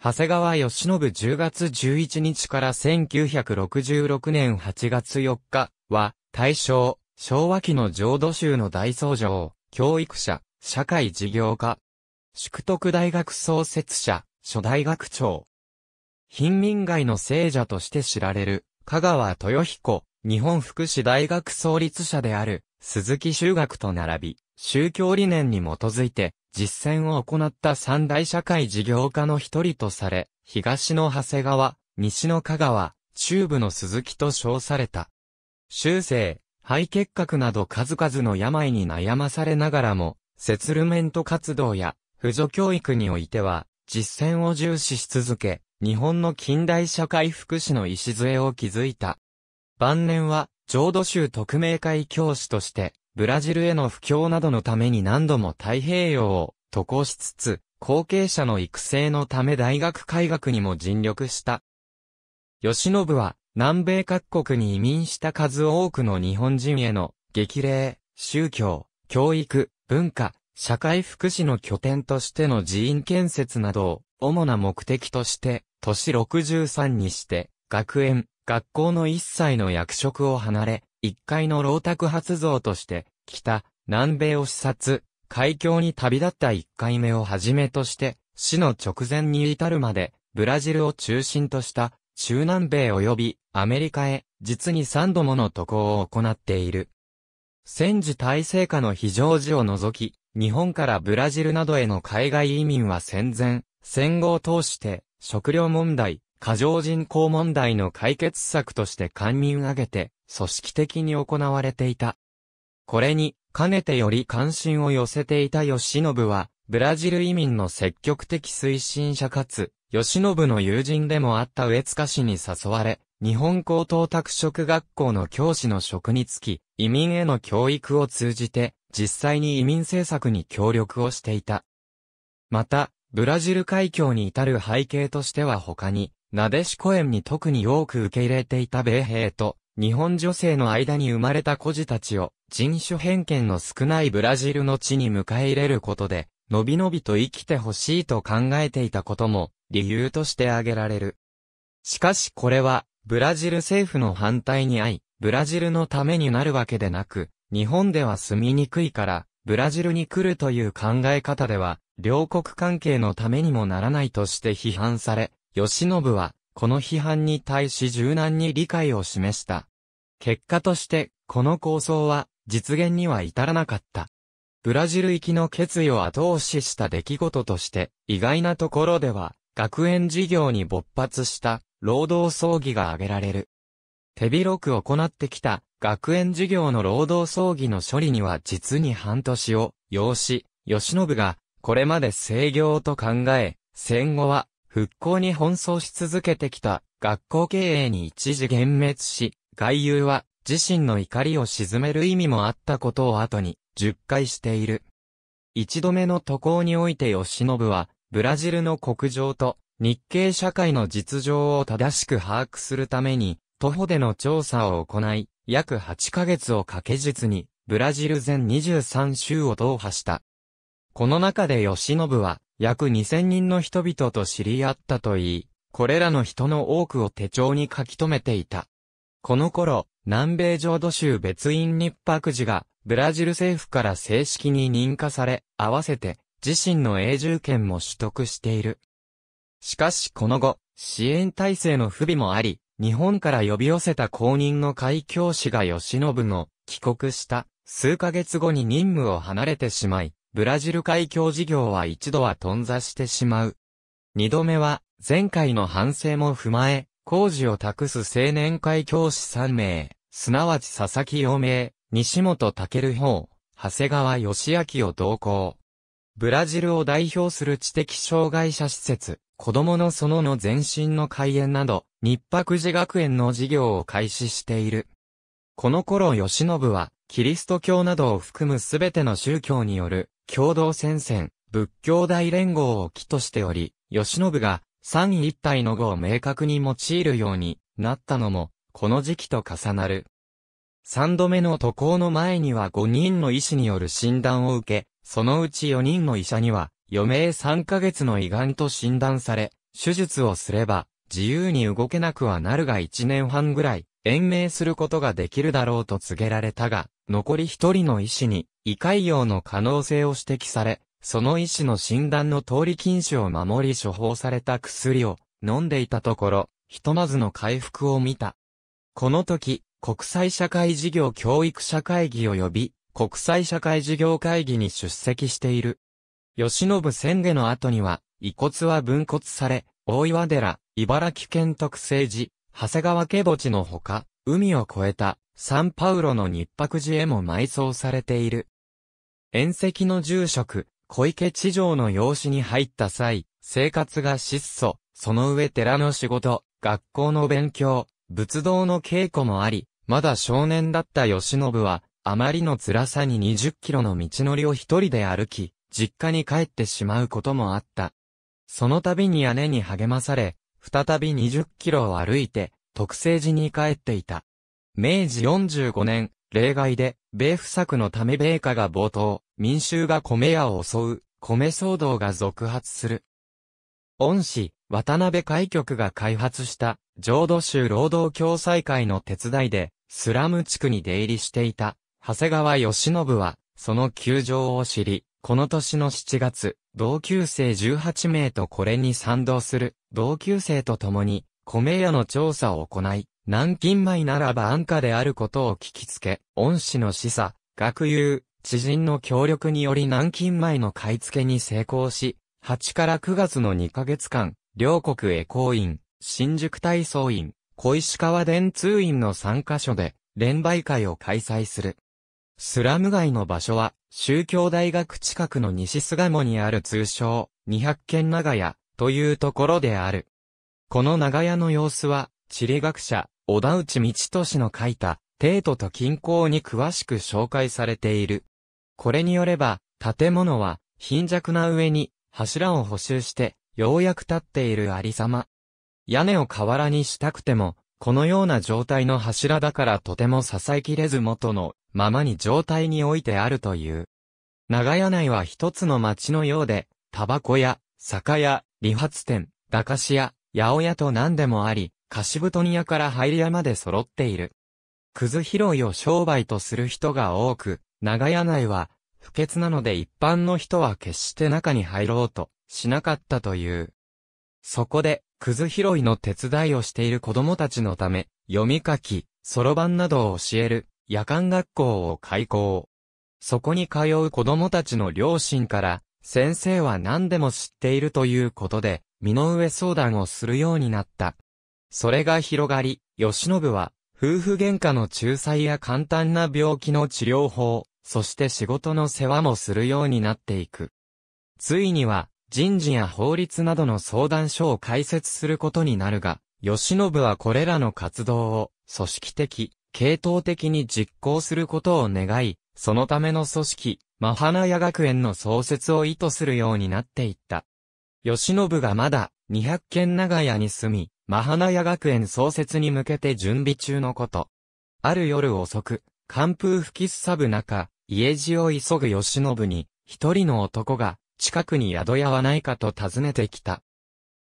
長谷川義信10月11日から1966年8月4日は、大正、昭和期の浄土宗の大僧正、教育者、社会事業家、宿徳大学創設者、初代学長。貧民街の聖者として知られる、香川豊彦、日本福祉大学創立者である、鈴木修学と並び、宗教理念に基づいて、実践を行った三大社会事業家の一人とされ、東の長谷川、西の香川、中部の鈴木と称された。修正、肺結核など数々の病に悩まされながらも、セツルメント活動や、扶助教育においては、実践を重視し続け、日本の近代社会福祉の礎を築いた。晩年は、浄土宗特命会教師として、ブラジルへの不況などのために何度も太平洋を渡航しつつ、後継者の育成のため大学改革にも尽力した。吉信は、南米各国に移民した数多くの日本人への激励、宗教、教育、文化、社会福祉の拠点としての寺院建設などを主な目的として、年63にして、学園、学校の一切の役職を離れ、一階の老宅発像として、北、南米を視察、海峡に旅立った一回目をはじめとして、死の直前に至るまで、ブラジルを中心とした中南米及びアメリカへ実に三度もの渡航を行っている。戦時体制下の非常時を除き、日本からブラジルなどへの海外移民は戦前、戦後を通して食料問題、過剰人口問題の解決策として官民挙げて、組織的に行われていた。これに、かねてより関心を寄せていた吉信は、ブラジル移民の積極的推進者かつ、吉信の友人でもあった植塚氏に誘われ、日本高等拓殖学校の教師の職につき、移民への教育を通じて、実際に移民政策に協力をしていた。また、ブラジル海峡に至る背景としては他に、なでしこ園に特に多く受け入れていた米兵と、日本女性の間に生まれた孤児たちを、人種偏見の少ないブラジルの地に迎え入れることで、のびのびと生きてほしいと考えていたことも、理由として挙げられる。しかしこれは、ブラジル政府の反対にあい、ブラジルのためになるわけでなく、日本では住みにくいから、ブラジルに来るという考え方では、両国関係のためにもならないとして批判され、慶信は、この批判に対し柔軟に理解を示した。結果として、この構想は、実現には至らなかった。ブラジル行きの決意を後押しした出来事として、意外なところでは、学園事業に勃発した、労働葬儀が挙げられる。手広く行ってきた、学園事業の労働葬儀の処理には実に半年を、要し、吉信が、これまで制業と考え、戦後は、復興に奔走し続けてきた学校経営に一時幻滅し、外遊は自身の怒りを鎮める意味もあったことを後に、10回している。一度目の渡航において吉信は、ブラジルの国情と日系社会の実情を正しく把握するために、徒歩での調査を行い、約8ヶ月をかけ実に、ブラジル全23州を踏破した。この中で吉信は、約2000人の人々と知り合ったといい、これらの人の多くを手帳に書き留めていた。この頃、南米浄土州別院日白寺が、ブラジル政府から正式に認可され、合わせて、自身の永住権も取得している。しかしこの後、支援体制の不備もあり、日本から呼び寄せた公認の海教師が吉信の帰国した数ヶ月後に任務を離れてしまい、ブラジル海峡事業は一度は頓挫してしまう。二度目は、前回の反省も踏まえ、工事を託す青年会教師3名、すなわち佐々木陽明、西本武法、長谷川義明を同行。ブラジルを代表する知的障害者施設、子供の園の前身の開園など、日白寺学園の事業を開始している。この頃吉信は、キリスト教などを含むすべての宗教による共同戦線、仏教大連合を起としており、吉信が三位一体の語を明確に用いるようになったのも、この時期と重なる。三度目の渡航の前には五人の医師による診断を受け、そのうち四人の医者には、余命三ヶ月の胃がんと診断され、手術をすれば、自由に動けなくはなるが一年半ぐらい、延命することができるだろうと告げられたが、残り一人の医師に、胃潰瘍の可能性を指摘され、その医師の診断の通り禁止を守り処方された薬を飲んでいたところ、ひとまずの回復を見た。この時、国際社会事業教育者会議を呼び、国際社会事業会議に出席している。吉信宣言の後には、遺骨は分骨され、大岩寺、茨城県特政寺、長谷川家墓地のほか、海を越えたサンパウロの日白寺へも埋葬されている。縁石の住職、小池地上の養子に入った際、生活が質素、その上寺の仕事、学校の勉強、仏道の稽古もあり、まだ少年だった吉信は、あまりの辛さに20キロの道のりを一人で歩き、実家に帰ってしまうこともあった。その度に姉に励まされ、再び20キロを歩いて、特製寺に帰っていた。明治45年、例外で、米不作のため米価が冒頭、民衆が米屋を襲う、米騒動が続発する。恩師、渡辺海局が開発した、浄土州労働共済会の手伝いで、スラム地区に出入りしていた、長谷川義信は、その窮状を知り、この年の7月、同級生18名とこれに賛同する同級生と共に米屋の調査を行い、南京米ならば安価であることを聞きつけ、恩師の示唆、学友、知人の協力により南京米の買い付けに成功し、8から9月の2ヶ月間、両国へ行員、新宿体操員、小石川電通院の3カ所で、連売会を開催する。スラム街の場所は、宗教大学近くの西巣鴨にある通称、二百軒長屋、というところである。この長屋の様子は、地理学者、小田内道俊の書いた、帝都と近郊に詳しく紹介されている。これによれば、建物は、貧弱な上に、柱を補修して、ようやく立っているありさま。屋根を瓦にしたくても、このような状態の柱だからとても支えきれず元のままに状態においてあるという。長屋内は一つの町のようで、タバコ屋、酒屋、理髪店、駄菓子屋、八百屋と何でもあり、貸し布団屋から入り屋まで揃っている。くず拾いを商売とする人が多く、長屋内は、不潔なので一般の人は決して中に入ろうとしなかったという。そこで、くず拾いの手伝いをしている子供たちのため、読み書き、そろばんなどを教える夜間学校を開校。そこに通う子供たちの両親から、先生は何でも知っているということで、身の上相談をするようになった。それが広がり、吉信は、夫婦喧嘩の仲裁や簡単な病気の治療法、そして仕事の世話もするようになっていく。ついには、人事や法律などの相談所を開設することになるが、吉信はこれらの活動を、組織的、系統的に実行することを願い、そのための組織、マハナヤ学園の創設を意図するようになっていった。吉信がまだ、200軒長屋に住み、マハナヤ学園創設に向けて準備中のこと。ある夜遅く、寒風吹きすさぶ中、家路を急ぐ吉信に、一人の男が、近くに宿屋はないかと尋ねてきた。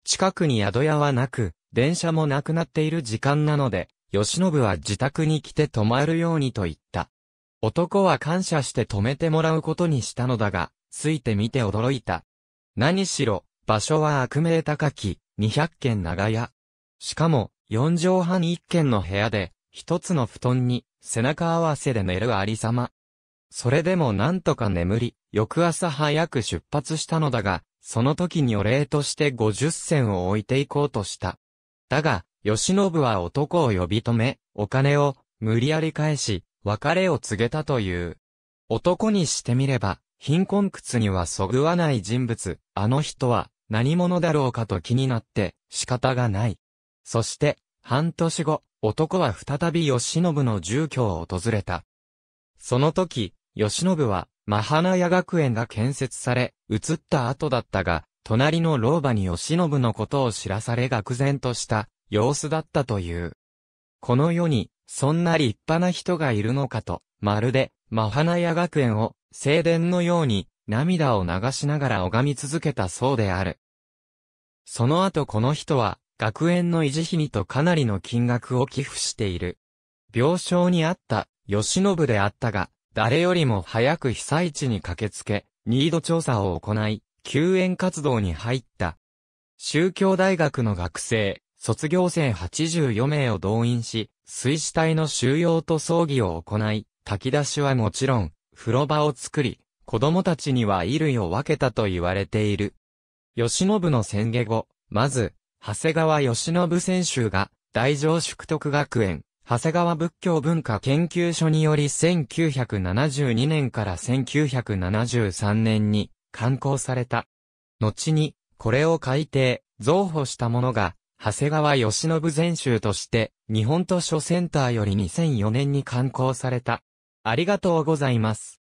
近くに宿屋はなく、電車もなくなっている時間なので、吉信は自宅に来て泊まるようにと言った。男は感謝して泊めてもらうことにしたのだが、ついてみて驚いた。何しろ、場所は悪名高き、200軒長屋。しかも、4畳半1軒の部屋で、一つの布団に、背中合わせで寝るありさま。それでもなんとか眠り、翌朝早く出発したのだが、その時にお礼として50銭を置いていこうとした。だが、吉信は男を呼び止め、お金を無理やり返し、別れを告げたという。男にしてみれば、貧困屈にはそぐわない人物、あの人は何者だろうかと気になって仕方がない。そして、半年後、男は再び吉信の住居を訪れた。その時、吉信は、マハナヤ学園が建設され、移った後だったが、隣の老婆に吉信のことを知らされ愕然とした、様子だったという。この世に、そんな立派な人がいるのかと、まるで、マハナヤ学園を、静電のように、涙を流しながら拝み続けたそうである。その後この人は、学園の維持費にとかなりの金額を寄付している。病床にあった、吉信であったが、誰よりも早く被災地に駆けつけ、ニード調査を行い、救援活動に入った。宗教大学の学生、卒業生84名を動員し、水死体の収容と葬儀を行い、炊き出しはもちろん、風呂場を作り、子供たちには衣類を分けたと言われている。吉信の宣言後、まず、長谷川吉信選手が、大乗宿徳学園、長谷川仏教文化研究所により1972年から1973年に刊行された。後に、これを改訂、増補したものが、長谷川義信全集として、日本図書センターより2004年に刊行された。ありがとうございます。